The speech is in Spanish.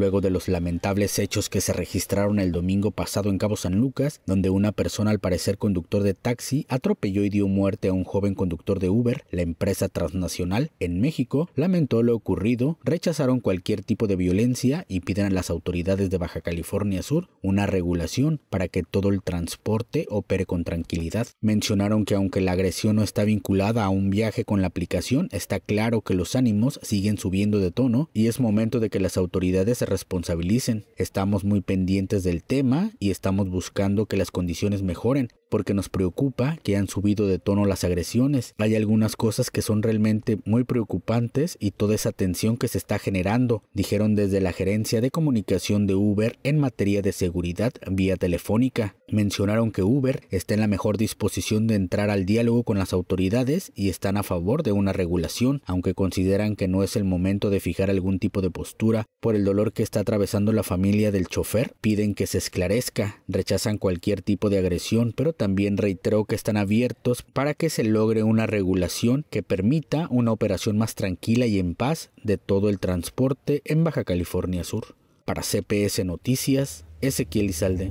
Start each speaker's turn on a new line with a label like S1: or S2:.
S1: luego de los lamentables hechos que se registraron el domingo pasado en Cabo San Lucas, donde una persona al parecer conductor de taxi atropelló y dio muerte a un joven conductor de Uber, la empresa transnacional en México lamentó lo ocurrido, rechazaron cualquier tipo de violencia y piden a las autoridades de Baja California Sur una regulación para que todo el transporte opere con tranquilidad. Mencionaron que aunque la agresión no está vinculada a un viaje con la aplicación, está claro que los ánimos siguen subiendo de tono y es momento de que las autoridades responsabilicen. Estamos muy pendientes del tema y estamos buscando que las condiciones mejoren, porque nos preocupa que han subido de tono las agresiones. Hay algunas cosas que son realmente muy preocupantes y toda esa tensión que se está generando, dijeron desde la gerencia de comunicación de Uber en materia de seguridad vía telefónica. Mencionaron que Uber está en la mejor disposición de entrar al diálogo con las autoridades y están a favor de una regulación, aunque consideran que no es el momento de fijar algún tipo de postura por el dolor que está atravesando la familia del chofer. Piden que se esclarezca, rechazan cualquier tipo de agresión, pero también reiteró que están abiertos para que se logre una regulación que permita una operación más tranquila y en paz de todo el transporte en Baja California Sur. Para CPS Noticias, Ezequiel Izalde.